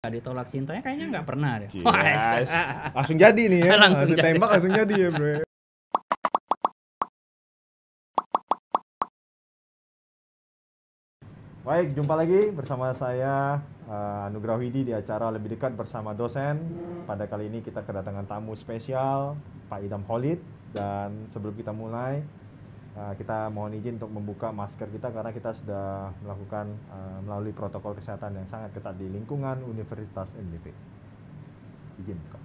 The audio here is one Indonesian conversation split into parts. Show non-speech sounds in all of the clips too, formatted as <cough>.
Gak ditolak cintanya kayaknya nggak pernah deh. Yes. langsung jadi nih ya. <laughs> langsung jadi. tembak langsung jadi ya, Bro. Ya. Baik, jumpa lagi bersama saya uh, Anugrah Widi di acara Lebih Dekat bersama dosen. Pada kali ini kita kedatangan tamu spesial Pak Idam Holid dan sebelum kita mulai Ah, kita mohon izin untuk membuka masker kita karena kita sudah melakukan uh, melalui protokol kesehatan yang sangat ketat di lingkungan Universitas MDP. Izin, Kak.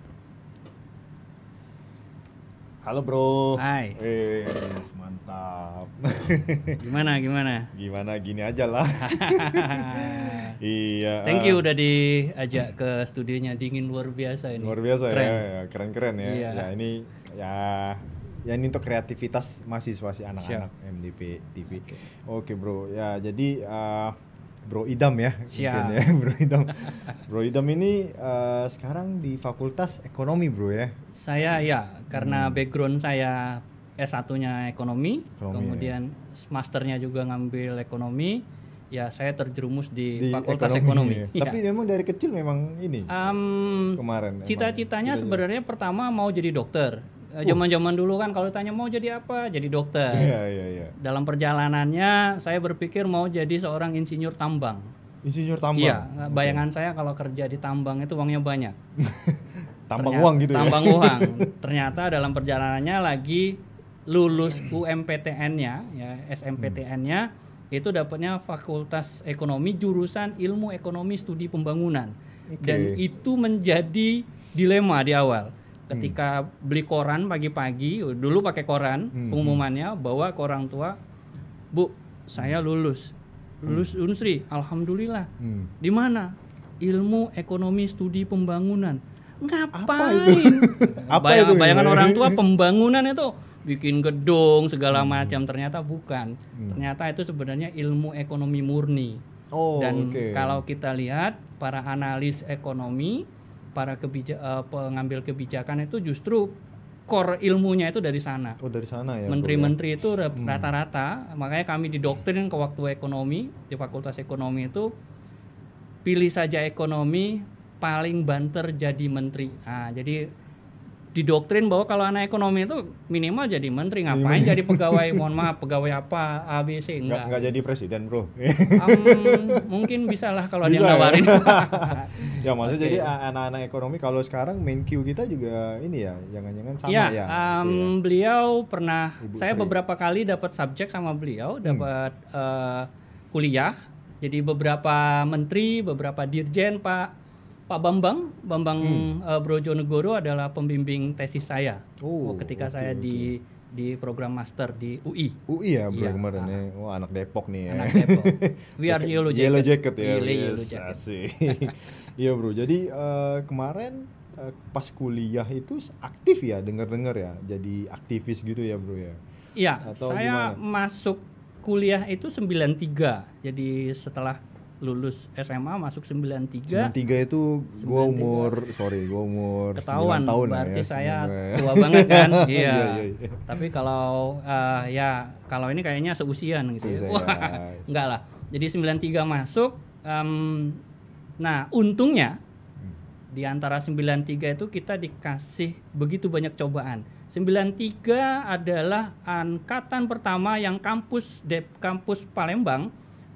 Halo bro. Hai. Eh, mantap. <laughs> Gimana gimana? Gimana gini aja lah. <laughs> iya. Thank you eh. udah diajak ke studionya dingin luar biasa ini. Luar biasa ya, keren. ya, keren-keren ya. Iya. Ya ini ya ya ini untuk kreativitas mahasiswa si anak-anak MDP TV. Oke okay. okay, bro, ya jadi uh, Bro Idam ya, Siap. mungkin ya <laughs> Bro Idam. Bro Idam ini uh, sekarang di Fakultas Ekonomi bro ya. Saya ya, karena hmm. background saya s satunya ekonomi, ekonomi, kemudian ya. masternya juga ngambil ekonomi. Ya, saya terjerumus di, di Fakultas Ekonomi. ekonomi. Ya. Iya. Tapi memang dari kecil memang ini. Um, kemarin. Cita-citanya cita sebenarnya pertama mau jadi dokter. Uh, zaman-zaman dulu kan kalau tanya mau jadi apa? Jadi dokter. Iya, iya, iya. Dalam perjalanannya saya berpikir mau jadi seorang insinyur tambang. Insinyur tambang. Iya, bayangan saya kalau kerja di tambang itu uangnya banyak. <laughs> tambang ternyata, uang gitu tambang ya. Tambang uang. <laughs> Ternyata dalam perjalanannya lagi lulus UMPTN-nya ya, SMPTN-nya hmm. itu dapatnya Fakultas Ekonomi jurusan Ilmu Ekonomi Studi Pembangunan. Okay. Dan itu menjadi dilema di awal ketika hmm. beli koran pagi-pagi dulu pakai koran hmm. hmm. pengumumannya bawa ke orang tua bu saya lulus hmm. lulus hmm. unsri alhamdulillah hmm. di mana ilmu ekonomi studi pembangunan ngapain <laughs> apa itu, apa itu bayangan orang tua pembangunan itu bikin gedung segala hmm. macam ternyata bukan hmm. ternyata itu sebenarnya ilmu ekonomi murni oh, dan okay. kalau kita lihat para analis ekonomi para kebija eh, pengambil kebijakan itu justru core ilmunya itu dari sana. Oh dari sana ya. Menteri-menteri ya? itu hmm. rata-rata hmm. makanya kami didoktrin ke waktu ekonomi di Fakultas Ekonomi itu pilih saja ekonomi paling banter jadi menteri. Nah, jadi didoktrin bahwa kalau anak ekonomi itu minimal jadi menteri ngapain jadi pegawai <laughs> mohon maaf pegawai apa ABC enggak enggak, enggak jadi presiden bro um, mungkin bisa lah kalau dia ya? nawarin ya, <laughs> ya maksudnya okay. jadi anak-anak ekonomi kalau sekarang main Q kita juga ini ya jangan-jangan sama ya, ya um, beliau pernah Ibu saya Sri. beberapa kali dapat subjek sama beliau hmm. dapat hmm. uh, kuliah jadi beberapa menteri beberapa dirjen pak Pak Bambang, Bambang hmm. uh, Brojonegoro adalah pembimbing tesis saya. Oh, oh ketika okay, saya okay. di di program master di UI. UI ya, iya. bro, kemarin ya. Wah, anak Depok nih ya. Anak Depok. <laughs> Ya, We are Yellow Jacket. Yellow Jacket ya. Yellow, yes, Jacket. <laughs> Iya, Bro. Jadi uh, kemarin uh, pas kuliah itu aktif ya, dengar-dengar ya. Jadi aktivis gitu ya, Bro ya. Iya, saya gimana? masuk kuliah itu 93. Jadi setelah lulus SMA masuk 93. 93 itu gue umur sorry, gue umur ketahuan tahun berarti ya, saya sebenernya. tua banget kan. <laughs> iya. iya, iya, iya. Tapi kalau uh, ya kalau ini kayaknya seusian gitu. Ya. sih Wah, ya. <laughs> enggak lah. Jadi 93 masuk um, nah untungnya di antara 93 itu kita dikasih begitu banyak cobaan. 93 adalah angkatan pertama yang kampus Dep kampus Palembang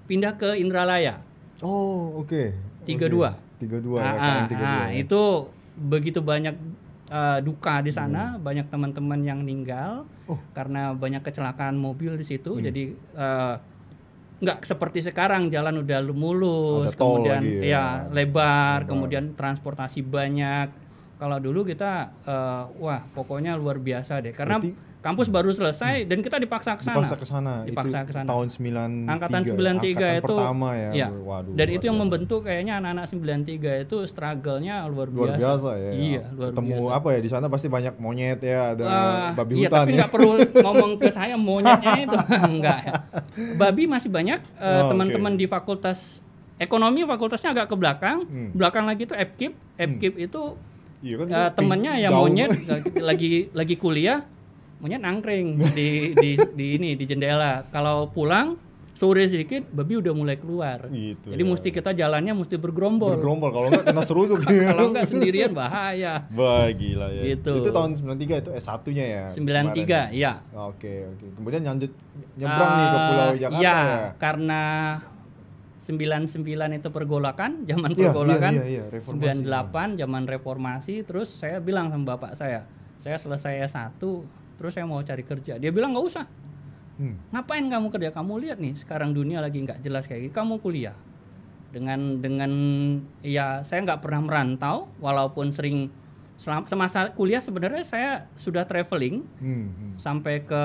pindah ke Indralaya. Oh, oke. Tiga dua. Tiga dua. Ah, ah, ah. Ya. itu begitu banyak uh, duka di hmm. sana, hmm. banyak teman-teman yang meninggal oh. karena banyak kecelakaan mobil di situ. Hmm. Jadi uh, nggak seperti sekarang jalan udah mulus, Ada kemudian ya, ya lebar, lebar, kemudian transportasi banyak kalau dulu kita uh, wah pokoknya luar biasa deh karena Berarti, kampus baru selesai hmm. dan kita dipaksa ke sana. Dipaksa ke sana. Dipaksa ke sana. Tahun 93. Angkatan 93 angkatan itu pertama ya. ya. Waduh. Dan itu yang biasa. membentuk kayaknya anak-anak 93 itu struggle-nya luar biasa. Luar biasa ya. Iya, luar Ketemu biasa. apa ya di sana pasti banyak monyet ya, ada uh, babi iya, hutan. tapi ya. nggak perlu ngomong ke saya monyetnya itu enggak. <laughs> Ya. Babi masih banyak eh, oh, teman-teman uh, oh, okay. di fakultas ekonomi fakultasnya agak ke belakang, hmm. belakang lagi itu FKIP. FKIP hmm. itu Iya kan? Uh, temennya yang monyet <laughs> lagi lagi kuliah, monyet nangkring di, di di ini di jendela. Kalau pulang sore sedikit babi udah mulai keluar. Gitu, Jadi ya. mesti kita jalannya mesti bergerombol. Bergerombol kalau enggak kena tuh <laughs> kalau enggak sendirian bahaya. Bah gila ya. Gitu. Itu tahun 93 itu S1-nya ya. 93, ya Oke, oke. Kemudian lanjut nyebrang uh, nih ke Pulau eh, Jakarta ya. ya. karena 99 itu pergolakan, <laughs> zaman iya, iya, pergolakan. Yeah, yeah, yeah, 98 zaman reformasi terus saya bilang sama bapak saya, saya selesai S1 terus saya mau cari kerja. Dia bilang nggak usah. Hmm. Ngapain kamu kerja? Kamu lihat nih sekarang dunia lagi nggak jelas kayak gini. Kamu kuliah dengan dengan ya saya nggak pernah merantau walaupun sering selama semasa kuliah sebenarnya saya sudah traveling hmm, hmm. sampai ke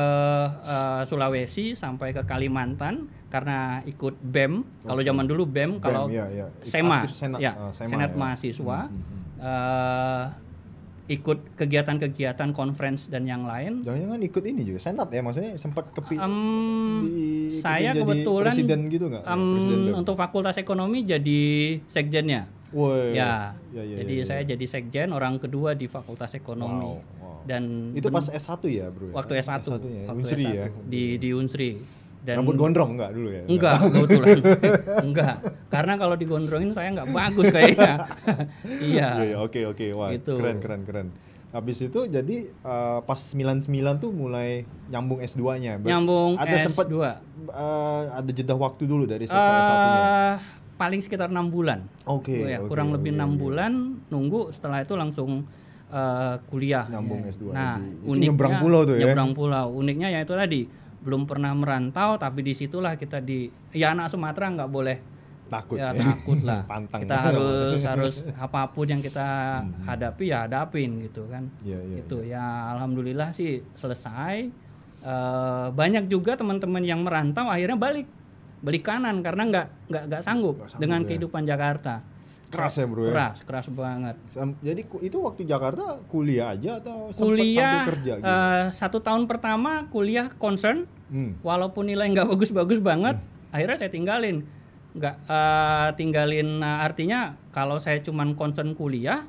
uh, Sulawesi sampai ke Kalimantan karena ikut BEM. Okay. Kalau zaman dulu BEM, BEM kalau ya, ya. SEMA, Senat, ya, uh, SEMA, Senat ya. Mahasiswa, hmm, hmm, hmm. Uh, ikut kegiatan-kegiatan conference dan yang lain. Jangan-jangan ikut ini juga Senat ya, maksudnya sempat kepi. Um, di, saya jadi kebetulan presiden gitu nggak? Um, presiden e untuk Fakultas Ekonomi jadi sekjennya. Woy, ya. Ya, ya, jadi ya, ya, saya ya. jadi sekjen orang kedua di Fakultas Ekonomi. Wow, wow. Dan itu pas S1 ya, Bro. Waktu S1. S1 ya. Waktu S1 ya, Unsri S1, ya. Di di Unsri dan rambut gondrong enggak dulu ya enggak <laughs> kebetulan enggak karena kalau digondrongin saya enggak bagus kayaknya <laughs> iya. Iya, iya oke oke wah gitu. keren keren keren Habis itu jadi uh, pas 99 tuh mulai nyambung S2 nya nyambung ada S2 sempet, uh, ada jeda waktu dulu dari selesai uh, S1 nya eh, paling sekitar enam bulan oke okay, ya, okay, kurang okay, lebih enam okay. bulan nunggu setelah itu langsung uh, kuliah nyambung ya. S2 nah jadi, uniknya nyebrang pulau tuh ya nyebrang pulau uniknya ya itu tadi belum pernah merantau tapi disitulah kita di ya anak Sumatera nggak boleh takut ya, ya. takut lah <laughs> Pantang kita ya. harus <laughs> harus apapun yang kita hmm. hadapi ya hadapin gitu kan ya, ya, itu iya, gitu. ya. ya alhamdulillah sih selesai e, banyak juga teman-teman yang merantau akhirnya balik balik kanan karena nggak nggak nggak sanggup, sanggup dengan ya. kehidupan Jakarta keras ya bro ya? keras keras banget jadi itu waktu Jakarta kuliah aja atau kuliah kerja gitu? uh, satu tahun pertama kuliah concern hmm. walaupun nilai nggak bagus-bagus banget hmm. akhirnya saya tinggalin nggak uh, tinggalin uh, artinya kalau saya cuman concern kuliah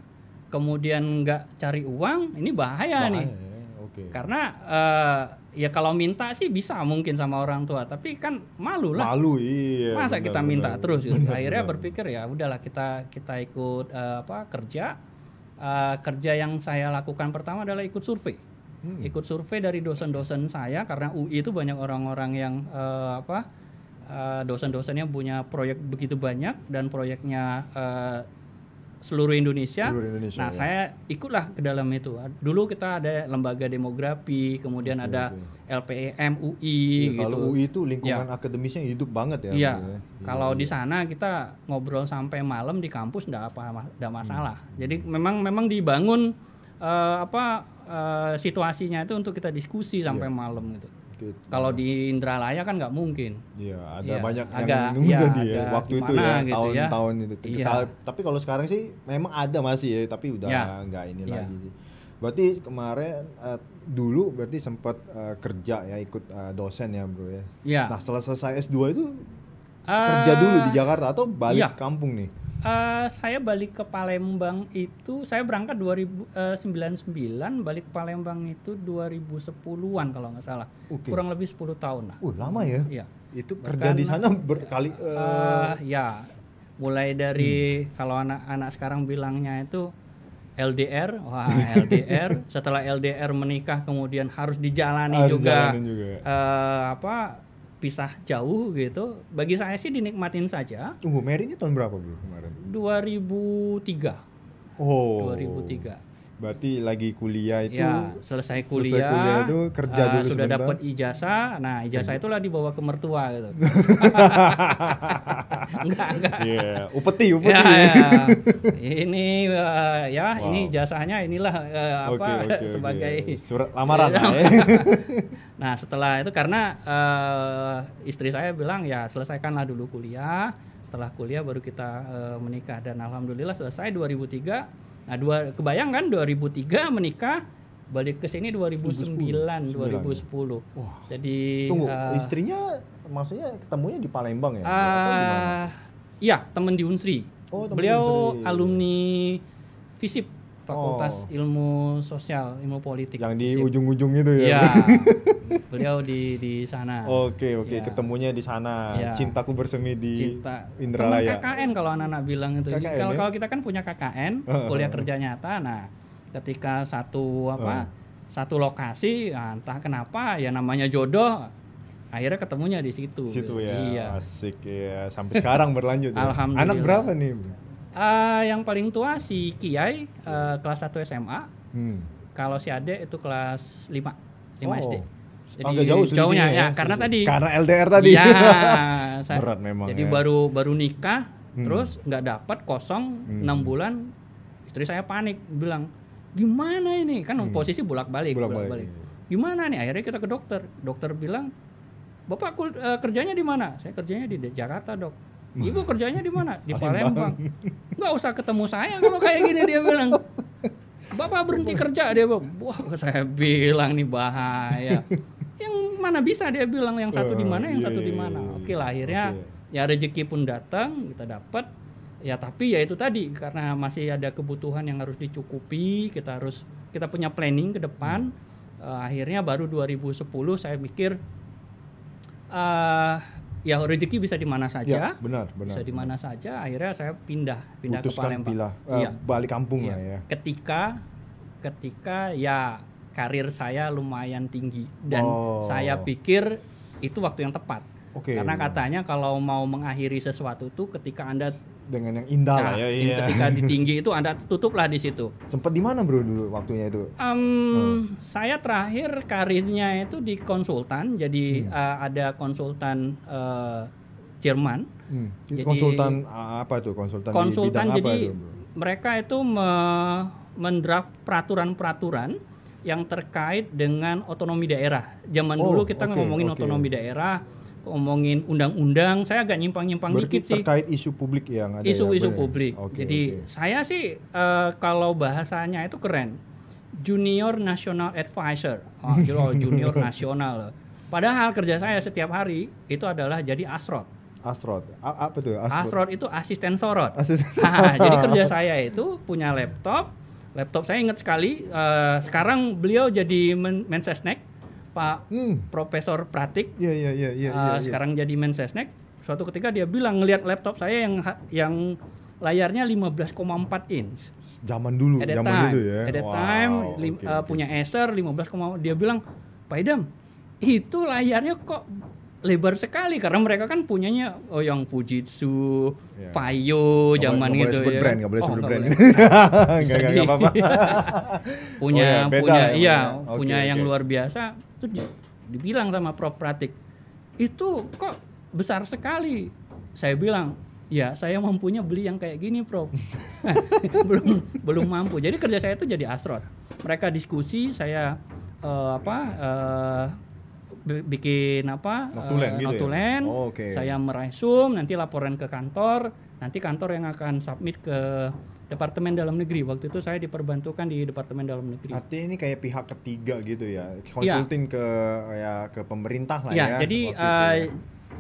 kemudian nggak cari uang ini bahaya, bahaya nih ya. okay. karena uh, ya kalau minta sih bisa mungkin sama orang tua tapi kan malu lah malu iya masa benar, kita minta benar, terus gitu? benar, akhirnya benar. berpikir ya udahlah kita kita ikut uh, apa kerja uh, kerja yang saya lakukan pertama adalah ikut survei hmm. ikut survei dari dosen-dosen saya karena UI itu banyak orang-orang yang uh, apa uh, dosen-dosennya punya proyek begitu banyak dan proyeknya uh, seluruh Indonesia. Seluruh Indonesia. Nah, ya. saya ikutlah ke dalam itu. Dulu kita ada lembaga demografi, kemudian okay, ada okay. LPEM UI ya, gitu. Kalau UI itu lingkungan ya. akademisnya hidup banget ya. Iya. Kalau ya. di iya. sana kita ngobrol sampai malam di kampus enggak apa enggak hmm. masalah. Hmm. Jadi memang memang dibangun uh, apa Eh, situasinya itu untuk kita diskusi sampai iya. malam gitu. gitu. Kalau di Indralaya kan nggak mungkin. Iya, ada iya, iya, ya, banyak agak, yang nunggu ya, ya waktu itu ya, gitu ya, tahun-tahun gitu, ya. itu. Kita, Tapi kalau sekarang sih memang ada masih ya, tapi udah ya. nggak ini ya. lagi sih. Berarti kemarin uh, dulu berarti sempat uh, eh, kerja ya ikut uh, dosen ya, Bro ya. ya. Nah, setelah selesai S2 itu uh, kerja dulu di Jakarta atau balik ya. kampung nih? uh, saya balik ke Palembang itu saya berangkat 2099 eh, balik ke Palembang itu 2010-an kalau nggak salah okay. kurang lebih 10 tahun lah. Uh lama ya. Iya. Itu Bahkan, kerja di sana berkali. Uh, uh, ya mulai dari hmm. kalau anak-anak sekarang bilangnya itu LDR, wah LDR. <laughs> Setelah LDR menikah kemudian harus dijalani harus juga, juga. Uh, apa terpisah jauh gitu. Bagi saya sih dinikmatin saja. Tunggu, uh, nya tahun berapa bro kemarin? 2003. Oh. 2003. Berarti lagi kuliah itu ya, selesai kuliah, selesai kuliah itu kerja uh, dulu sudah dapat ijazah. Nah, ijazah itulah dibawa ke mertua gitu. <laughs> enggak, enggak. Yeah. upeti, upeti. Ya, ya. <laughs> Ini uh, ya, wow. ini jasanya inilah uh, eh, okay, apa okay, sebagai okay. surat lamaran <laughs> ya. Nah setelah itu karena uh, istri saya bilang ya selesaikanlah dulu kuliah. Setelah kuliah baru kita uh, menikah dan alhamdulillah selesai 2003. Nah dua kebayang kan 2003 menikah balik ke sini 2009 2010. 2010. Wow. Jadi tunggu uh, istrinya maksudnya ketemunya di Palembang ya? Uh, iya teman di Unsri. Oh, temen Beliau di Unsri. alumni FISIP Fakultas oh. Ilmu Sosial, Ilmu Politik. Yang di ujung-ujung itu ya. ya <laughs> beliau di di sana. Oke okay, oke okay. ya. ketemunya di sana. Ya. Cintaku bersemi di Cinta. Indralaya. KKN kalau anak-anak bilang itu. kalau ya? kalau kita kan punya KKN kuliah kerja nyata. Nah ketika satu apa uh. satu lokasi ya entah kenapa ya namanya jodoh akhirnya ketemunya di situ. Situ ya. Iya. Asik ya sampai sekarang berlanjut. ya. Alhamdulillah. Anak berapa nih? Uh, yang paling tua si Kiai uh, kelas 1 SMA. Hmm. Kalau si Ade itu kelas 5 5 oh. SD jadi agak jauh jauhnya ya, ya karena tadi karena LDR tadi ya <laughs> saya, berat memang jadi ya. baru baru nikah hmm. terus nggak dapat kosong hmm. enam hmm. bulan istri saya panik bilang gimana ini kan hmm. posisi bolak balik bolak balik, balik. gimana nih akhirnya kita ke dokter dokter bilang bapak kul, uh, kerjanya di mana saya kerjanya di Jakarta dok ibu kerjanya di mana di <laughs> Palembang nggak usah ketemu saya kalau kayak gini dia bilang bapak berhenti kerja dia bilang wah saya bilang nih bahaya <laughs> mana bisa dia bilang yang satu uh, di mana, yang yeah, satu di iya, mana. Iya. Oke lah akhirnya okay. ya rezeki pun datang, kita dapat. Ya tapi ya itu tadi karena masih ada kebutuhan yang harus dicukupi, kita harus kita punya planning ke depan. Hmm. Uh, akhirnya baru 2010 saya mikir uh, ya rezeki bisa di mana saja. Ya, benar, benar. Bisa di mana saja. Akhirnya saya pindah, pindah Putuskan ke Palembang. Pilah, uh, ya. balik kampung ya. lah ya. Ketika ketika ya karir saya lumayan tinggi dan oh. saya pikir itu waktu yang tepat. Okay. Karena katanya kalau mau mengakhiri sesuatu itu ketika Anda dengan yang indah nah, ya. Iya. Ketika di <laughs> tinggi itu Anda tutuplah di situ. Sempat di mana bro dulu waktunya itu? Um, hmm. Saya terakhir karirnya itu di konsultan. Jadi hmm. uh, ada konsultan uh, Jerman. Hmm. Jadi, konsultan eh, apa itu Konsultan, konsultan di bidang jadi apa itu? Bro? Mereka itu me mendraft peraturan-peraturan yang terkait dengan otonomi daerah. Zaman oh, dulu kita okay, ngomongin okay. otonomi daerah, ngomongin undang-undang. Saya agak nyimpang-nyimpang dikit sih. Terkait isu publik yang ada. Isu-isu ya, isu ya? publik. Okay, Jadi okay. saya sih uh, kalau bahasanya itu keren. Junior National Advisor. Oh, <laughs> junior nasional. Padahal kerja saya setiap hari itu adalah jadi asrot. Asrot. A apa itu? Asrot, asrot itu asisten sorot. Asisten. <laughs> Nah, jadi kerja saya itu punya laptop, laptop saya ingat sekali uh, sekarang beliau jadi men mensesnek Pak hmm. Profesor Pratik yeah, yeah, yeah, yeah, uh, yeah, yeah. sekarang jadi mensesnek suatu ketika dia bilang ngelihat laptop saya yang yang layarnya 15,4 inch. Zaman dulu, at zaman time, dulu ya. At that wow, time lim, okay, uh, eh, okay. punya Acer 15, dia bilang, "Pak Idam, itu layarnya kok lebar sekali karena mereka kan punyanya oh yang Fujitsu, yeah. Iya. zaman gak gitu boleh sebut ya. Brand, gak boleh oh, brand. Enggak <laughs> enggak apa-apa. <laughs> punya oh, yeah. Ya, punya iya, okay, ya. punya okay. yang luar biasa itu dibilang sama Prof Pratik. Itu kok besar sekali. Saya bilang, ya saya mampunya beli yang kayak gini, Prof. <laughs> belum belum mampu. Jadi kerja saya itu jadi astrot. Mereka diskusi, saya uh, apa uh, bikin apa notulen, uh, gitu ya? notulen ya? oh, okay. saya meresum nanti laporan ke kantor nanti kantor yang akan submit ke Departemen Dalam Negeri waktu itu saya diperbantukan di Departemen Dalam Negeri. Artinya ini kayak pihak ketiga gitu ya, konsulting iya. ya. ke ya ke pemerintah lah ya. ya jadi uh, eh, ya.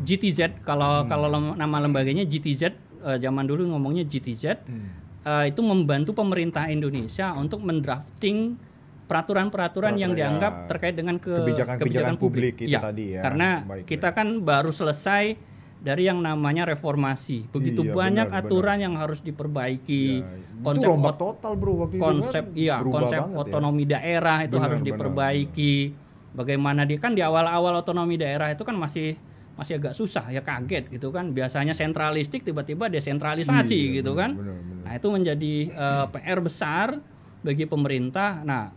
GTZ kalau hmm. kalau nama lembaganya GTZ uh, eh, zaman dulu ngomongnya GTZ hmm. uh, itu membantu pemerintah Indonesia untuk mendrafting peraturan-peraturan yang dianggap terkait dengan ke, kebijakan, kebijakan, publik, publik itu ya, tadi ya. Karena Baik, kita ya. kan baru selesai dari yang namanya reformasi. Begitu iya, banyak benar, aturan benar. yang harus diperbaiki. Ya, konsep itu total bro waktu konsep itu kan iya, konsep ya. otonomi ya. daerah itu benar, harus diperbaiki. Benar. Bagaimana dia kan di awal-awal otonomi daerah itu kan masih masih agak susah ya kaget gitu kan. Biasanya sentralistik tiba-tiba desentralisasi iya, gitu benar, kan. Benar, benar. Nah, itu menjadi uh, eh, PR besar bagi pemerintah. Nah,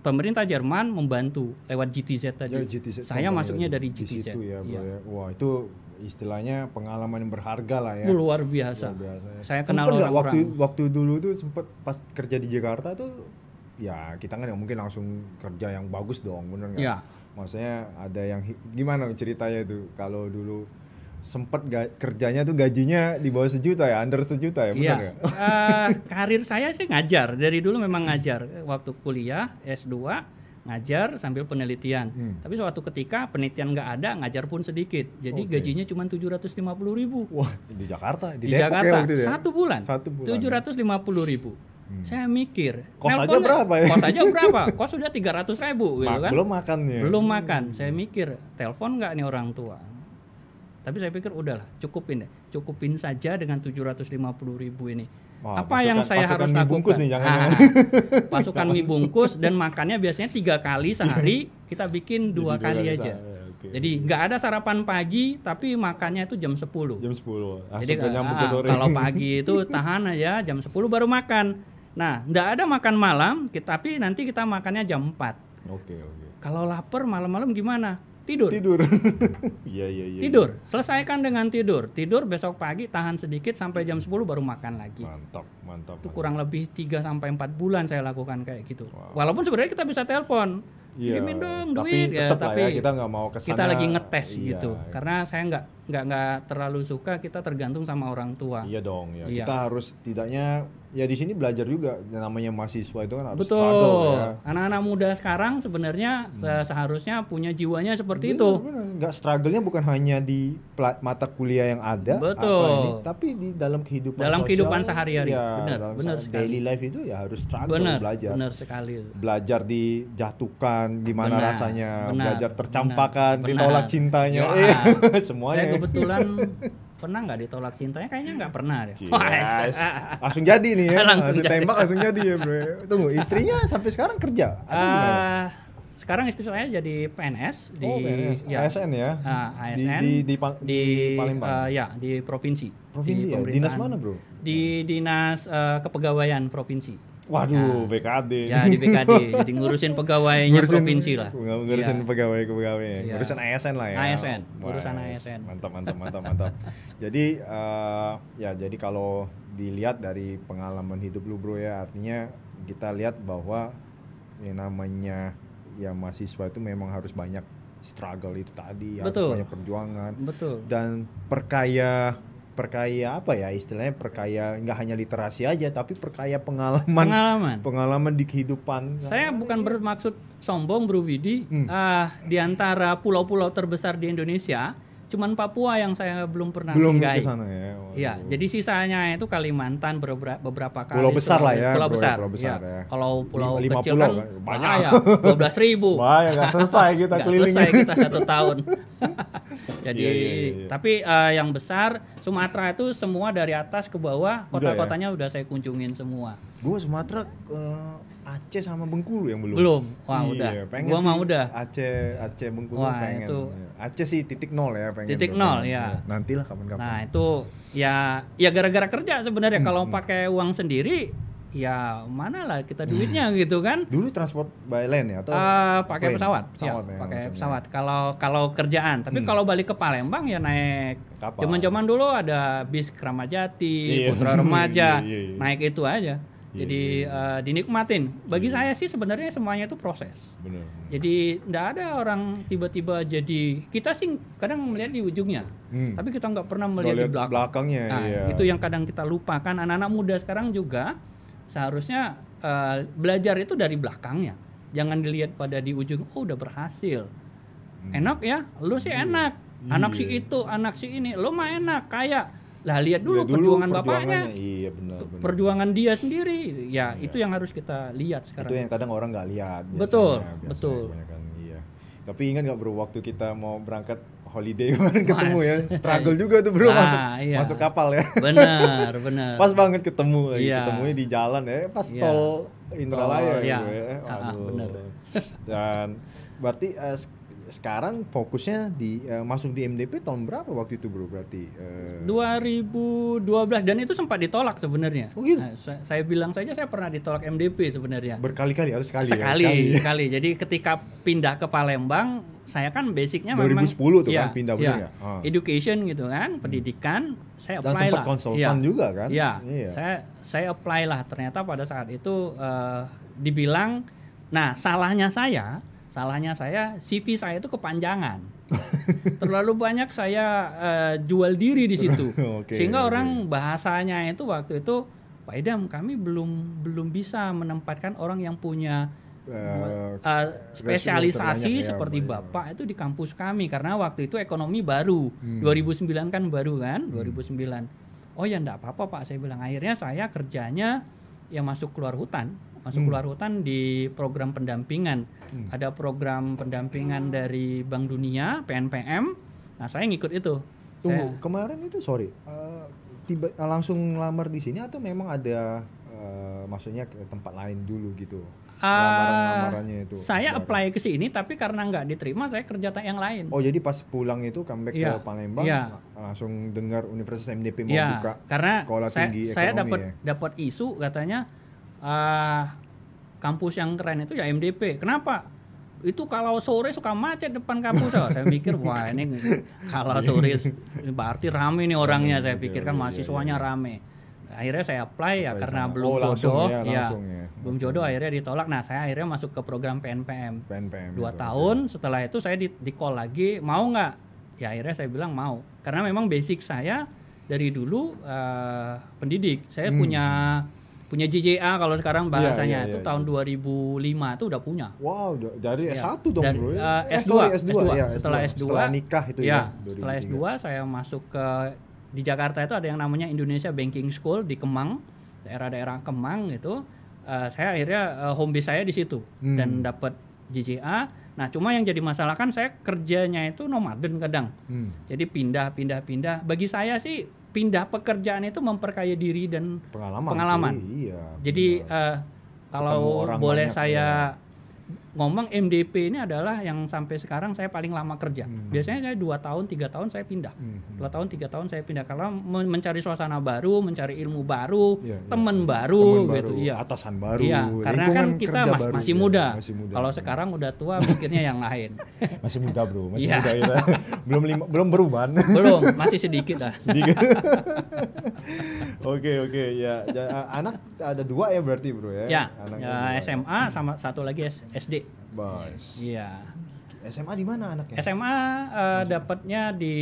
pemerintah Jerman membantu lewat GTZ ya, tadi. Ya, GTZ Saya masuknya ya, dari GTZ. Situ ya, iya. ya. Wah itu istilahnya pengalaman yang berharga lah ya. Luar biasa. Luar biasa. Saya kenal orang-orang. Waktu waktu dulu tuh sempat pas kerja di Jakarta tuh ya kita kan mungkin langsung kerja yang bagus dong bener nggak? Ya. Maksudnya ada yang gimana ceritanya itu kalau dulu sempat kerjanya tuh gajinya di bawah sejuta ya, under sejuta ya, benar ya? Uh, karir saya sih ngajar, dari dulu memang ngajar. Waktu kuliah S2 ngajar sambil penelitian. Hmm. Tapi suatu ketika penelitian nggak ada, ngajar pun sedikit. Jadi okay. gajinya cuma 750 ribu. Wah, di Jakarta? Di, di Depok ya Jakarta, ya itu, ya? satu bulan. Satu bulan. 750 ribu. Hmm. Saya mikir, kos aja berapa ya? Kos aja berapa? <laughs> kos sudah 300 ribu gitu kan. Belum makan ya. Belum makan. Hmm. Saya mikir, telepon nggak nih orang tua? Tapi saya pikir udahlah, cukupin deh. Cukupin saja dengan 750 ribu ini. Wah, apa pasukan, yang saya harus lakukan? Bungkus nih, jangan, nah, <laughs> Pasukan mie bungkus dan makannya biasanya tiga kali sehari, kita bikin dua Jadi kali aja. Sehari, okay. Jadi nggak ada sarapan pagi, tapi makannya itu jam 10. Jam 10. Ah, Jadi ah, sore. kalau pagi <laughs> itu tahan aja jam 10 baru makan. Nah, nggak ada makan malam, tapi nanti kita makannya jam 4. Oke, okay, oke. Okay. Kalau lapar malam-malam gimana? tidur. Tidur. <laughs> Iya iya iya. Tidur. Iya. Selesaikan dengan tidur. Tidur besok pagi tahan sedikit sampai jam 10 baru makan lagi. Mantap, mantap. Itu mantap. kurang lebih 3 sampai 4 bulan saya lakukan kayak gitu. Wow. Walaupun sebenarnya kita bisa telepon. Yeah. Iya. Kirimin dong duit ya, ya tapi ya, kita nggak mau kesana. Kita lagi ngetes iya, gitu. Iya. Karena saya nggak nggak nggak terlalu suka kita tergantung sama orang tua. Iya dong ya. Iya. Kita harus tidaknya ya di sini belajar juga namanya mahasiswa itu kan harus Betul. struggle ya. Anak-anak muda sekarang sebenarnya hmm. seharusnya punya jiwanya seperti bener, itu. Bener. Enggak struggle-nya bukan hanya di mata kuliah yang ada Betul. Ini, tapi di dalam kehidupan Dalam sosial, kehidupan sehari-hari. Ya, benar, benar sekali. Daily life itu ya harus struggle bener, belajar. Benar sekali. Belajar dijatuhkan di mana rasanya, benar, belajar tercampakan, benar, ditolak cintanya. Ya, eh, <laughs> semuanya. Saya kebetulan <laughs> pernah nggak ditolak cintanya? Kayaknya nggak pernah deh. Yes. <laughs> langsung jadi nih ya. langsung ditembak langsung jadi ya bro. Tunggu istrinya sampai sekarang kerja atau uh, Sekarang istri saya jadi PNS di oh, PNS. Ya, ASN ya. Uh, ah, ASN di di, di, di, di Palembang. Uh, ya di provinsi. Provinsi di ya. Dinas mana bro? Di dinas uh, kepegawaian provinsi. Waduh, ya. BKD. Ya di BKD, jadi ngurusin pegawainya ngurusin, provinsi lah. Ngurusin ya. pegawai ke pegawai, ya. ngurusin ASN lah ya. ASN, urusan ASN. Mantap, mantap, mantap, mantap. <laughs> jadi uh, ya jadi kalau dilihat dari pengalaman hidup lu bro ya, artinya kita lihat bahwa yang namanya ya mahasiswa itu memang harus banyak struggle itu tadi, Betul. harus banyak perjuangan. Betul. Dan perkaya perkaya apa ya istilahnya perkaya nggak hanya literasi aja tapi perkaya pengalaman pengalaman pengalaman di kehidupan saya bukan bermaksud sombong Bro Widi hmm. uh, di antara pulau-pulau terbesar di Indonesia cuman Papua yang saya belum pernah belum ke sana ya. Iya, jadi sisanya itu Kalimantan beberapa, beberapa kali. Pulau besar lah ya. Pulau ya, besar. Pulau besar ya. ya. Kalau pulau lima, kecil pulau, kan, kan <laughs> banyak ya, belas ribu. <laughs> Banyak gak selesai kita <laughs> gak keliling. selesai kita satu tahun. jadi yeah, yeah, yeah, yeah. tapi uh, yang besar Sumatera itu semua dari atas ke bawah kota-kotanya udah, ya? udah saya kunjungin semua. Gue Sumatera uh Aceh sama Bengkulu yang belum? Belum. Wah, iya, udah. Pengen gua mah udah. Aceh, Aceh Bengkulu Wah, pengen. Itu. Iya. Aceh sih titik nol ya pengen. Titik nol ya. Iya. Nantilah kapan-kapan. Nah, itu ya ya gara-gara kerja sebenarnya hmm, kalau hmm. pakai uang sendiri ya mana lah kita duitnya <laughs> gitu kan dulu transport by land ya atau uh, pakai pesawat, pesawat ya, ya pakai pesawat kalau kalau kerjaan tapi hmm. kalau balik ke Palembang ya naik kapal zaman zaman dulu ada bis Kramajati iya. Putra Remaja <laughs> naik itu aja Iya, jadi yeah. Iya, iya, uh, dinikmatin. Bagi yeah. saya sih sebenarnya semuanya itu proses. Benar. Jadi tidak ada orang tiba-tiba jadi kita sih kadang melihat di ujungnya, hmm. tapi kita nggak pernah melihat di belakang. belakangnya. Nah, iya. itu yang kadang kita lupakan. Anak-anak muda sekarang juga seharusnya uh, belajar itu dari belakangnya. Jangan dilihat pada di ujung. Oh udah berhasil. Hmm. Enak ya, lu sih enak. Anak yeah. si itu, anak si ini, lu mah enak, kayak lah lihat iya, dulu, dulu perjuangan bapaknya iya benar, benar perjuangan dia sendiri ya iya. itu yang harus kita lihat sekarang itu yang kadang orang nggak lihat biasanya, betul biasanya, betul ya kan, iya tapi ingat nggak bro waktu kita mau berangkat holiday <laughs> kemarin ketemu ya struggle iya. juga tuh bro nah, masuk iya. masuk kapal ya benar benar <laughs> pas banget ketemu eh, iya. ketemunya di jalan ya pas iya. tol Indralaya tol, gitu, iya. ya, ya. Aduh. Ah, benar dan berarti uh, sekarang fokusnya di uh, masuk di MDP tahun berapa waktu itu bro berarti? Uh... Eh, 2012 dan itu sempat ditolak sebenarnya. Oh gitu. Nah, saya, saya bilang saja saya pernah ditolak MDP sebenarnya. Berkali-kali harus sekali. Sekali, ya, sekali. <laughs> sekali. Jadi ketika pindah ke Palembang, saya kan basicnya 2010 memang 2010 tuh ya, kan pindah ya, ya. Ah. Education gitu kan, hmm. pendidikan. Hmm. Saya apply dan lah. konsultan ya. juga kan. Ya. Iya. Saya saya apply lah ternyata pada saat itu uh, dibilang nah salahnya saya Salahnya saya CV saya itu kepanjangan. <laughs> Terlalu banyak saya uh, jual diri di situ. <laughs> okay, Sehingga orang bahasanya itu waktu itu Pak Idam kami belum belum bisa menempatkan orang yang punya uh, uh, spesialisasi ya, seperti ya. Bapak itu di kampus kami karena waktu itu ekonomi baru. Hmm. 2009 kan baru kan? Hmm. 2009. Oh ya enggak apa-apa Pak saya bilang. Akhirnya saya kerjanya yang masuk keluar hutan, masuk hmm. keluar hutan di program pendampingan hmm. ada program pendampingan dari Bank Dunia PNPM nah saya ngikut itu tunggu saya... kemarin itu sorry uh, tiba eh, langsung lamar di sini atau memang ada uh, maksudnya ke tempat lain dulu gitu uh, lamaran-lamarannya ah, itu saya lamaran. apply ke sini tapi karena nggak diterima saya kerja tak yang lain oh jadi pas pulang itu comeback yeah. ke iya. Palembang yeah. langsung dengar Universitas MDP mau yeah. buka karena sekolah saya, tinggi saya dapat ya? dapat isu katanya uh, kampus yang keren itu ya MDP kenapa itu kalau sore suka macet depan kampus oh. saya pikir <laughs> wah ini kalau sore berarti rame nih orangnya saya iya, pikir kan iya, mahasiswanya iya, rame akhirnya saya apply ya apply karena sama. belum oh, jodoh ya, ya, ya belum hmm. jodoh akhirnya ditolak nah saya akhirnya masuk ke program PNPM, PNPM dua itu, tahun setelah itu saya di, di call lagi mau nggak ya akhirnya saya bilang mau karena memang basic saya dari dulu uh, pendidik saya hmm. punya punya JJA kalau sekarang iya, bahasanya iya, itu yeah, yeah, yeah, tahun 2005 iya. itu udah punya. Wow, dari S1 dong Dan, bro. Uh, S2, S2, S2, S2. Ya, eh, eh, S2. setelah S2. Setelah nikah itu ya. ya setelah S2 saya masuk ke di Jakarta itu ada yang namanya Indonesia Banking School di Kemang, daerah-daerah Kemang gitu. Uh, saya akhirnya uh, home base saya di situ hmm. dan dapat JJA. Nah, cuma yang jadi masalah kan saya kerjanya itu nomaden kadang. Hmm. Jadi pindah-pindah-pindah. Bagi saya sih pindah pekerjaan itu memperkaya diri dan pengalaman. pengalaman. Sih, iya. Jadi uh, kalau boleh saya iya ngomong MDP ini adalah yang sampai sekarang saya paling lama kerja. Hmm. Biasanya saya dua tahun, tiga tahun saya pindah. Hmm. Dua tahun, tiga tahun saya pindah karena mencari suasana baru, mencari ilmu baru, ya, teman ya. baru, temen gitu. iya. Atasan baru. Iya, karena kan kita mas, baru, masih, muda. Ya, masih muda. Kalau sekarang udah tua, mikirnya yang lain. <laughs> Masih muda bro, masih iya. muda ya. belum lima, belum berubah. <laughs> belum, masih sedikit lah. sedikit. <laughs> Oke oke okay, ya. Anak ada dua ya berarti bro ya. Ya, ya SMA sama satu lagi SD. Boys. Iya. SMA di mana anaknya? SMA eh, uh, dapatnya di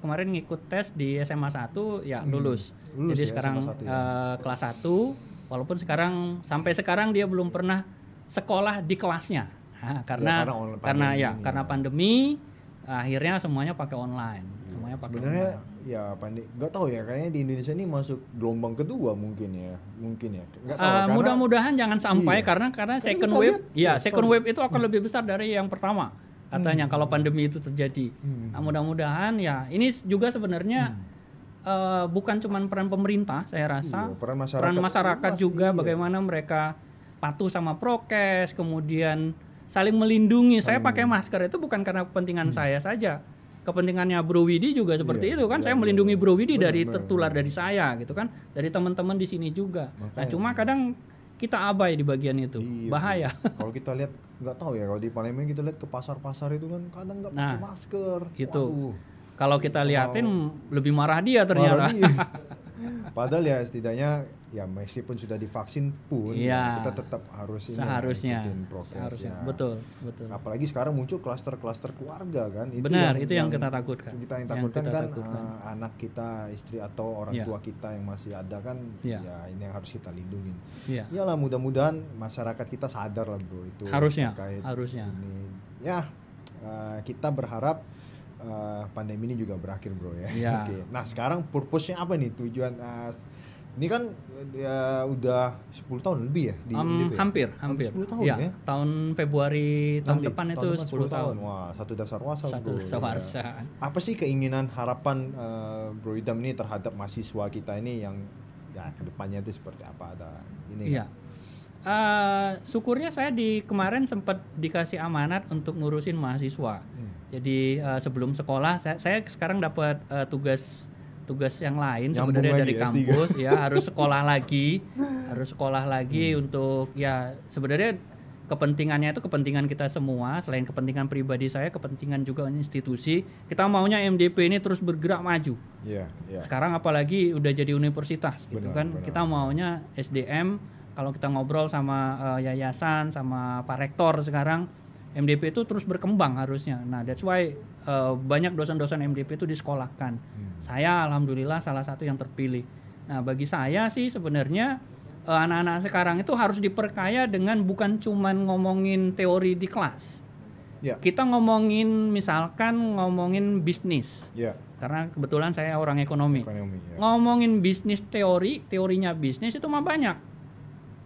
kemarin ngikut tes di SMA 1 ya hmm. lulus. lulus Jadi ya, sekarang 1, ya. uh, kelas 1 walaupun sekarang sampai sekarang dia belum pernah sekolah di kelasnya. Nah, karena ya, karena, ya, karena ya, ya karena pandemi akhirnya semuanya pakai online semuanya pakai sebenarnya ya pandemi, nggak tahu ya kayaknya di Indonesia ini masuk gelombang kedua mungkin ya mungkin ya uh, mudah-mudahan jangan sampai iya. karena karena second wave lihat, ya, ya second sorry. wave itu akan hmm. lebih besar dari yang pertama katanya hmm. kalau pandemi itu terjadi hmm. nah, mudah-mudahan ya ini juga sebenarnya hmm. uh, bukan cuma peran pemerintah saya rasa iya, peran masyarakat, peran masyarakat Mas, juga iya. bagaimana mereka patuh sama prokes kemudian saling melindungi. Saling saya pakai masker itu bukan karena kepentingan hmm. saya saja, kepentingannya Bro Widi juga seperti iya, itu kan iya, saya iya, melindungi iya. Bro Widi dari tertular dari saya gitu kan dari teman-teman di sini juga nah, Makanya. nah cuma kadang kita abai di bagian itu iya, bahaya iya. kalau kita lihat nggak tahu ya kalau di Palembang kita lihat ke pasar-pasar itu kan kadang nggak nah, pakai masker itu Waduh. kalau kita liatin lebih marah dia ternyata <laughs> Padahal ya setidaknya ya meskipun sudah divaksin pun iya. ya, kita tetap harus ini seharusnya seharusnya ya. betul betul. Apalagi sekarang muncul kluster-kluster keluarga kan. Itu Benar, yang, itu yang, yang kita takutkan. Kita yang takutkan yang kita kan takutkan. Uh, anak kita, istri atau orang ya. tua kita yang masih ada kan ya, ya ini yang harus kita lindungi. Iya. Iyalah mudah-mudahan masyarakat kita sadar lah bro itu. Harusnya. Harusnya. Ini. Ya uh, kita berharap uh, pandemi ini juga berakhir bro ya. Iya. <laughs> okay. Nah sekarang purpose-nya apa nih tujuan uh, ini kan ya, udah 10 tahun lebih ya di um, hampir hampir Sepuluh tahun ya, ya? tahun Februari tahun depan tahun itu depan 10, tahun. tahun. Wah, satu dasar wasa satu Dasar wasa. Ya. Apa sih keinginan harapan uh, Bro Idam ini terhadap mahasiswa kita ini yang ya kedepannya itu seperti apa ada ini? ya. Kan? Uh, syukurnya saya di kemarin sempat dikasih amanat untuk ngurusin mahasiswa jadi uh, sebelum sekolah saya, saya sekarang dapat uh, tugas tugas yang lain Nyambung sebenarnya dari kampus ya <laughs> harus sekolah lagi, hmm. harus sekolah lagi hmm. untuk ya sebenarnya kepentingannya itu kepentingan kita semua selain kepentingan pribadi saya kepentingan juga institusi kita maunya MDP ini terus bergerak maju yeah, yeah. sekarang apalagi udah jadi universitas gitu benar, gitu kan benar. kita maunya SDM kalau kita ngobrol sama uh, yayasan sama Pak Rektor sekarang MDP itu terus berkembang harusnya. Nah, that's why uh, banyak dosen-dosen MDP itu disekolahkan. Hmm. Saya alhamdulillah salah satu yang terpilih. Nah, bagi saya sih sebenarnya uh, anak-anak sekarang itu harus diperkaya dengan bukan cuma ngomongin teori di kelas. Yeah. Kita ngomongin misalkan ngomongin bisnis. Yeah. Karena kebetulan saya orang ekonomi. ekonomi yeah. Ngomongin bisnis teori, teorinya bisnis itu mah banyak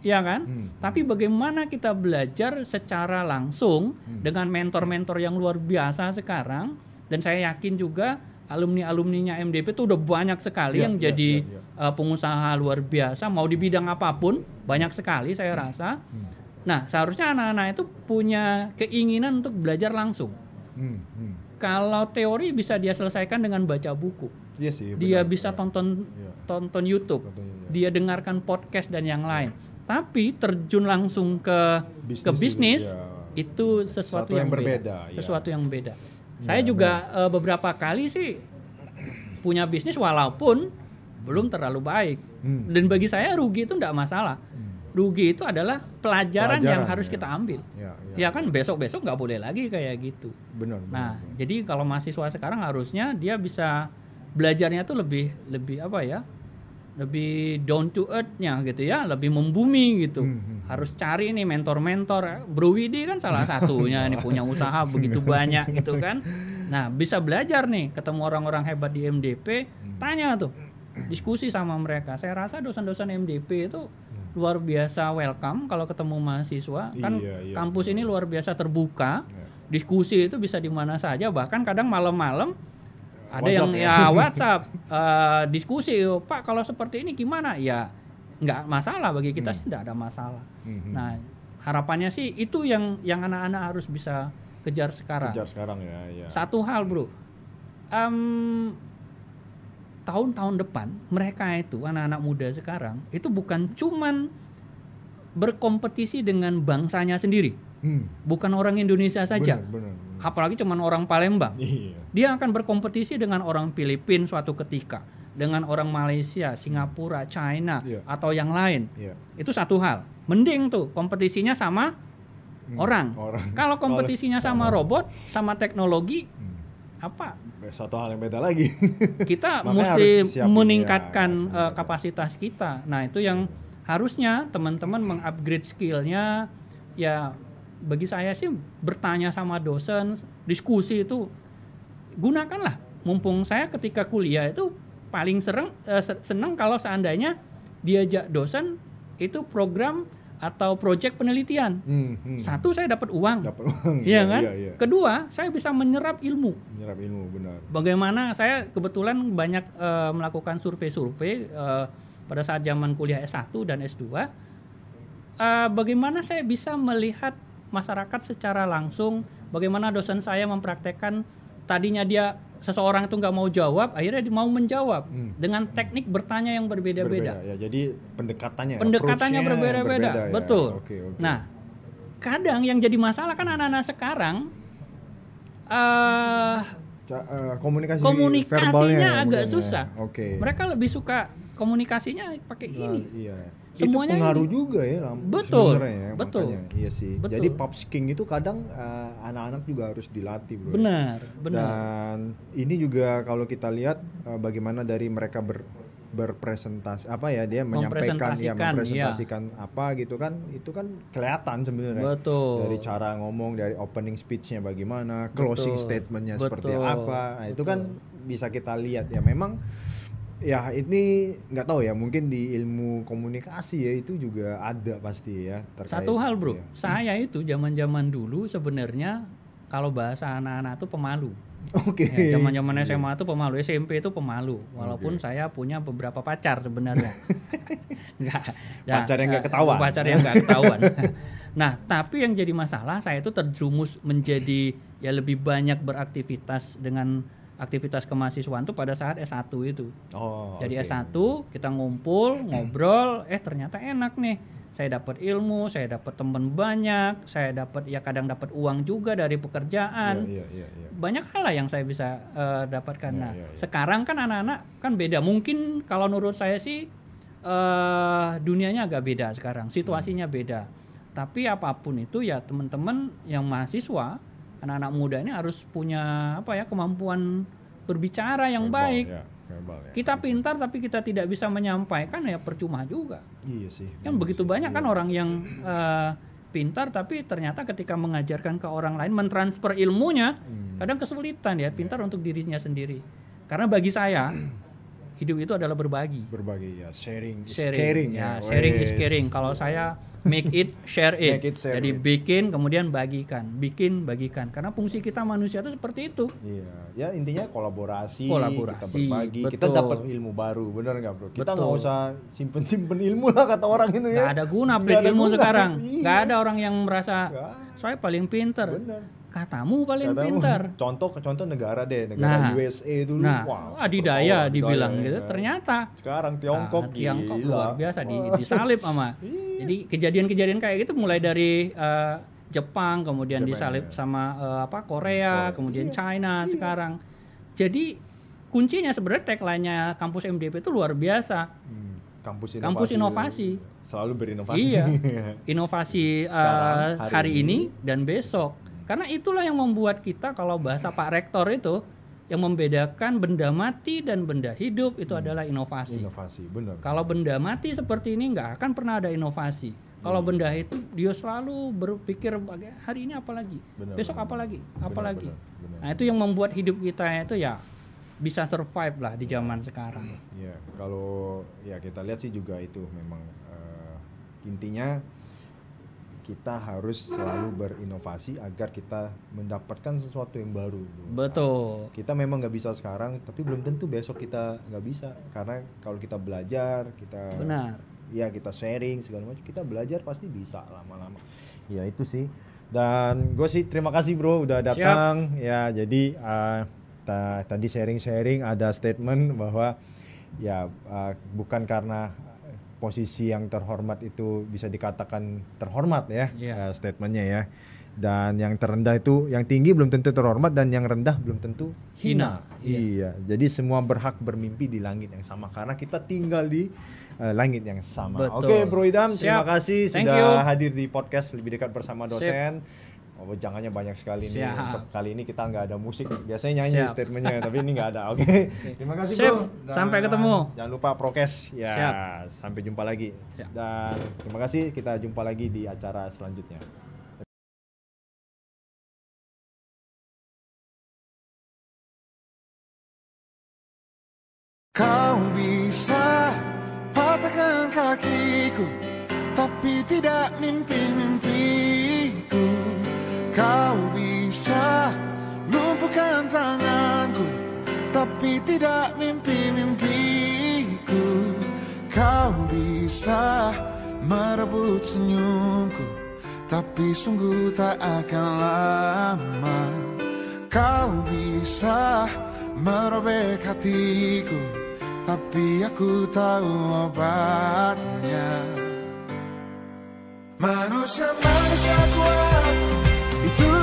Ya kan? Hmm, hmm. Tapi bagaimana kita belajar secara langsung hmm. dengan mentor-mentor yang luar biasa sekarang dan saya yakin juga alumni-alumninya MDP itu udah banyak sekali ya, yang ya, jadi ya, ya. Uh, pengusaha luar biasa mau di bidang apapun banyak sekali saya rasa. Hmm. Nah, seharusnya anak-anak itu punya keinginan untuk belajar langsung. Hmm. Hmm. Kalau teori bisa dia selesaikan dengan baca buku. Yes, iya, dia benar, bisa tonton yeah. tonton YouTube. Tonton, iya, iya. Dia dengarkan podcast dan yang lain. Iya tapi terjun langsung ke bisnis ke bisnis iya. itu, itu sesuatu yang, yang berbeda, beda. Iya. sesuatu yang beda. Ya, Saya juga ya. beberapa kali sih punya bisnis walaupun belum terlalu baik. Hmm. Dan bagi saya rugi itu tidak masalah. Hmm. Rugi itu adalah pelajaran, pelajaran yang harus ya. kita ambil. Ya, ya. ya kan besok-besok nggak boleh lagi kayak gitu. Benar. Nah, benar. jadi kalau mahasiswa sekarang harusnya dia bisa belajarnya tuh lebih lebih apa ya? lebih down to earthnya gitu ya, lebih membumi gitu. Hmm, hmm, hmm. Harus cari nih mentor-mentor. Bro Widi kan salah satunya nih punya usaha begitu banyak gitu kan. Nah, bisa belajar nih ketemu orang-orang hebat di MDP, hmm. tanya tuh. Diskusi sama mereka. Saya rasa dosen-dosen MDP itu hmm. luar biasa welcome kalau ketemu mahasiswa. Kan iya, iya, kampus iya. ini luar biasa terbuka. Iya. Diskusi itu bisa di mana saja bahkan kadang malam-malam ada yang ya, ya WhatsApp uh, <laughs> diskusi, Pak kalau seperti ini gimana? Ya nggak masalah bagi kita hmm. sih tidak ada masalah. Hmm. Nah harapannya sih itu yang yang anak-anak harus bisa kejar sekarang. Kejar sekarang ya. ya. Satu hal bro, um, tahun-tahun depan mereka itu anak-anak muda sekarang itu bukan cuman berkompetisi dengan bangsanya sendiri, hmm. bukan orang Indonesia saja. Bener, bener apalagi cuman orang Palembang. Iya. Dia akan berkompetisi dengan orang Filipina suatu ketika, dengan orang Malaysia, Singapura, China iya. atau yang lain. Iya. Itu satu hal. Mending tuh kompetisinya sama hmm, orang. orang. Kalau <laughs> kompetisinya sama robot, sama teknologi, hmm. apa? Ya, satu hal yang beda lagi. <laughs> kita mesti ya, meningkatkan ya, uh, kapasitas kita. Nah, itu yang iya. harusnya teman-teman mengupgrade skillnya ya bagi saya sih bertanya sama dosen, diskusi itu gunakanlah. Mumpung saya ketika kuliah itu paling sereng, eh, seneng kalau seandainya diajak dosen itu program atau proyek penelitian. Hmm, hmm. Satu saya dapat uang. Dapat uang. Iya, iya kan? Iya, iya. Kedua, saya bisa menyerap ilmu. Menyerap ilmu, benar. Bagaimana saya kebetulan banyak eh, melakukan survei-survei eh, pada saat zaman kuliah S1 dan S2. Uh, eh, bagaimana saya bisa melihat masyarakat secara langsung bagaimana dosen saya mempraktekkan tadinya dia seseorang itu nggak mau jawab akhirnya dia mau menjawab hmm. dengan teknik bertanya yang berbeda-beda ya jadi pendekatannya pendekatannya berbeda-beda berbeda, ya. betul okay, okay. nah kadang yang jadi masalah kan anak-anak sekarang uh, komunikasi komunikasinya ya, agak agak ya. susah ya. okay. mereka lebih suka komunikasinya pakai nah, ini iya semuanya itu pengaruh ini. juga ya lampu betul ya, betul makanya. iya sih betul. jadi pop king itu kadang uh, anak-anak juga harus dilatih bro ya. benar benar dan ini juga kalau kita lihat uh, bagaimana dari mereka ber berpresentasi apa ya dia menyampaikan ya mempresentasikan iya. apa gitu kan itu kan kelihatan sebenarnya dari cara ngomong dari opening speechnya bagaimana closing statementnya seperti apa nah, itu kan bisa kita lihat ya memang ya ini nggak tahu ya mungkin di ilmu komunikasi ya itu juga ada pasti ya terkait satu hal bro ya. saya itu zaman zaman dulu sebenarnya kalau bahasa anak-anak itu pemalu Oke. Okay. Ya, zaman-zaman SMA itu pemalu, SMP itu pemalu. Walaupun okay. saya punya beberapa pacar sebenarnya. Enggak. <laughs> ya, pacar yang nggak ketahuan. Pacar yang nggak ketahuan. <laughs> nah, tapi yang jadi masalah saya itu terjerumus menjadi ya lebih banyak beraktivitas dengan aktivitas kemahasiswaan tuh pada saat S1 itu. Oh. Jadi okay. S1 kita ngumpul, <clears throat> ngobrol, eh ternyata enak nih. Saya dapat ilmu, saya dapat teman banyak, saya dapat ya kadang dapat uang juga dari pekerjaan. Yeah, yeah, yeah, yeah. Banyak hal lah yang saya bisa uh, dapatkan. Yeah, nah, yeah, yeah. sekarang kan anak-anak kan beda. Mungkin kalau menurut saya sih uh, dunianya agak beda sekarang, situasinya hmm. beda. Tapi apapun itu ya teman-teman yang mahasiswa anak-anak muda ini harus punya apa ya kemampuan berbicara yang baik. Ya, ya. Kita pintar tapi kita tidak bisa menyampaikan ya percuma juga. Iya sih. Kan begitu sih. banyak kan iya. kan orang yang uh, pintar tapi ternyata ketika mengajarkan ke orang lain mentransfer ilmunya hmm. kadang kesulitan ya pintar yeah. untuk dirinya sendiri. Karena bagi saya hidup itu adalah berbagi. Berbagi ya, sharing, sharing. caring. Ya, ya. sharing is caring. Kalau saya make it, share it. it share Jadi it. bikin kemudian bagikan, bikin bagikan. Karena fungsi kita manusia itu seperti itu. Iya, ya intinya kolaborasi, kolaborasi kita berbagi, betul. kita dapat ilmu baru, benar nggak bro? Kita nggak usah simpen-simpen ilmu lah kata orang itu ya. Gak ada guna beli ilmu guna. sekarang. Iya. Gak ada orang yang merasa gak. saya paling pinter. Bener katamu paling Katamu, pintar. <laughs> Contoh contoh negara deh, negara nah, USA dulu. Nah, wah, adidaya oh, dibilang adidaya, gitu. Ya. Ternyata sekarang Tiongkok nah, Tiongkok gila. luar biasa di disalib sama. <laughs> Iya. Jadi kejadian-kejadian kayak gitu mulai dari uh, Jepang, kemudian Jepang, disalib ya. sama uh, apa Korea, oh, kemudian iya, China iya. sekarang. Jadi kuncinya sebenarnya tagline-nya kampus MDP itu luar biasa. Hmm, kampus inovasi. Kampus inovasi. Selalu berinovasi. Iya. <laughs> Inovasi uh, hari, hari ini dan besok karena itulah yang membuat kita kalau bahasa Pak Rektor itu yang membedakan benda mati dan benda hidup itu hmm. adalah inovasi. Inovasi, benar. Kalau benda mati seperti ini nggak akan pernah ada inovasi. Kalau hmm. benda itu dia selalu berpikir hari ini apa lagi, benar, besok benar. apa lagi, apa benar, lagi. Benar, benar. Nah itu yang membuat hidup kita itu ya bisa survive lah di zaman ya. sekarang. Ya kalau ya kita lihat sih juga itu memang uh, intinya kita harus selalu berinovasi agar kita mendapatkan sesuatu yang baru. Gitu. Betul. kita memang nggak bisa sekarang, tapi belum tentu besok kita nggak bisa karena kalau kita belajar, kita benar. Ya kita sharing segala macam, kita belajar pasti bisa lama-lama. Ya itu sih. Dan gue sih terima kasih bro udah datang. Siap. Ya jadi uh, ta tadi sharing-sharing ada statement bahwa ya uh, bukan karena posisi yang terhormat itu bisa dikatakan terhormat ya yeah. Iya. uh, statementnya ya dan yang terendah itu yang tinggi belum tentu terhormat dan yang rendah belum tentu hina, hina. Iya. iya jadi semua berhak bermimpi di langit yang sama karena kita tinggal di uh, langit yang sama oke okay, Bro Idam Siap. terima kasih Thank sudah you. hadir di podcast lebih dekat bersama dosen Siap. Jangannya banyak sekali nih. Untuk kali ini kita nggak ada musik. Biasanya nyanyi Siap. statementnya, <laughs> tapi ini nggak ada. Oke. Okay. Terima kasih Siap. bro. Dan sampai ketemu. Jangan lupa prokes. Ya. Siap. Sampai jumpa lagi. Siap. Dan terima kasih. Kita jumpa lagi di acara selanjutnya. Kau bisa patahkan kakiku, tapi tidak mimpi. tidak mimpi-mimpiku Kau bisa merebut senyumku Tapi sungguh tak akan lama Kau bisa merobek hatiku Tapi aku tahu obatnya Manusia-manusia kuat Itu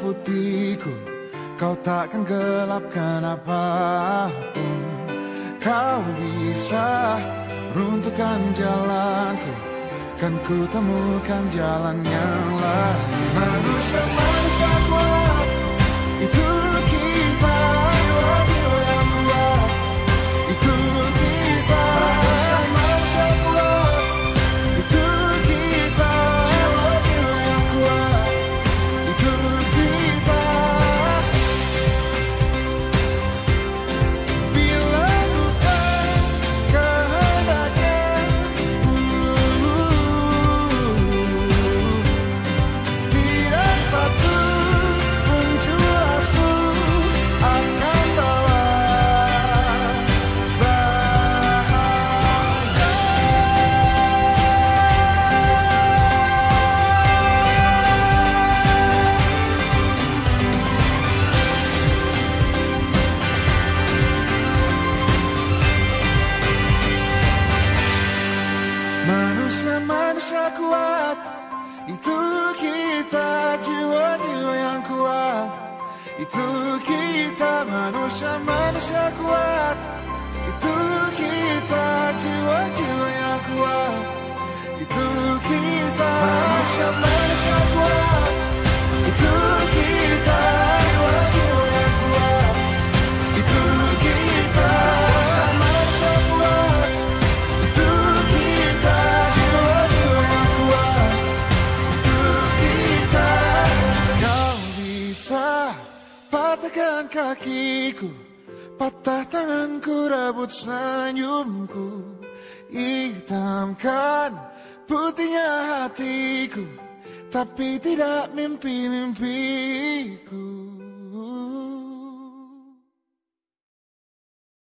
putihku Kau takkan gelapkan apapun Kau bisa runtuhkan jalanku Kan ku temukan jalan yang lain Manusia, manusia kuat Itu